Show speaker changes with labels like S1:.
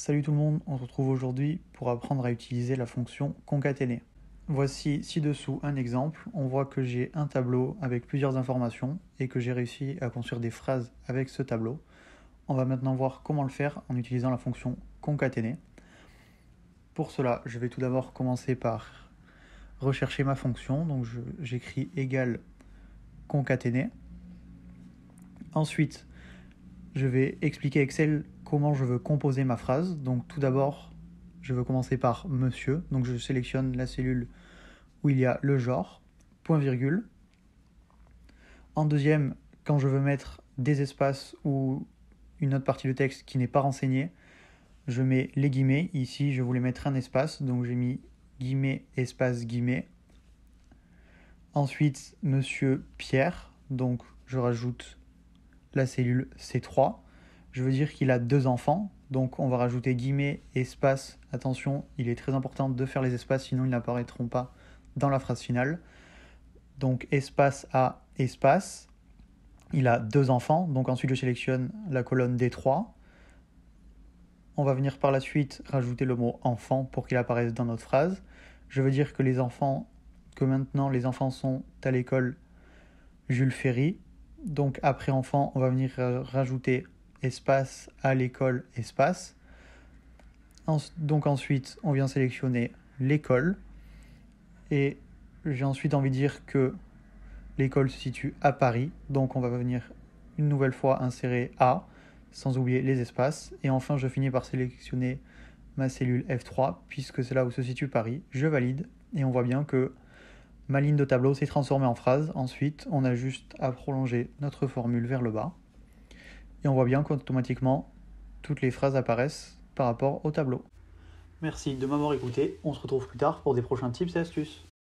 S1: Salut tout le monde, on se retrouve aujourd'hui pour apprendre à utiliser la fonction concaténer. Voici ci-dessous un exemple, on voit que j'ai un tableau avec plusieurs informations et que j'ai réussi à construire des phrases avec ce tableau. On va maintenant voir comment le faire en utilisant la fonction concaténer. Pour cela, je vais tout d'abord commencer par rechercher ma fonction, donc j'écris égal concaténer. Ensuite, je vais expliquer Excel comment je veux composer ma phrase. Donc tout d'abord, je veux commencer par monsieur. Donc je sélectionne la cellule où il y a le genre, point virgule. En deuxième, quand je veux mettre des espaces ou une autre partie de texte qui n'est pas renseignée, je mets les guillemets. Ici, je voulais mettre un espace, donc j'ai mis guillemets, espace, guillemets. Ensuite, monsieur Pierre, donc je rajoute la cellule C3 je veux dire qu'il a deux enfants. Donc on va rajouter guillemets, espace. Attention, il est très important de faire les espaces, sinon ils n'apparaîtront pas dans la phrase finale. Donc espace à espace. Il a deux enfants. Donc ensuite je sélectionne la colonne D3. On va venir par la suite rajouter le mot enfant pour qu'il apparaisse dans notre phrase. Je veux dire que les enfants, que maintenant les enfants sont à l'école Jules Ferry. Donc après enfant, on va venir rajouter espace, à l'école, espace. donc ensuite, on vient sélectionner l'école. Et j'ai ensuite envie de dire que l'école se situe à Paris. Donc on va venir une nouvelle fois insérer A, sans oublier les espaces. Et enfin, je finis par sélectionner ma cellule F3, puisque c'est là où se situe Paris. Je valide. Et on voit bien que ma ligne de tableau s'est transformée en phrase. Ensuite, on a juste à prolonger notre formule vers le bas. Et on voit bien qu'automatiquement, toutes les phrases apparaissent par rapport au tableau. Merci de m'avoir écouté, on se retrouve plus tard pour des prochains tips et astuces.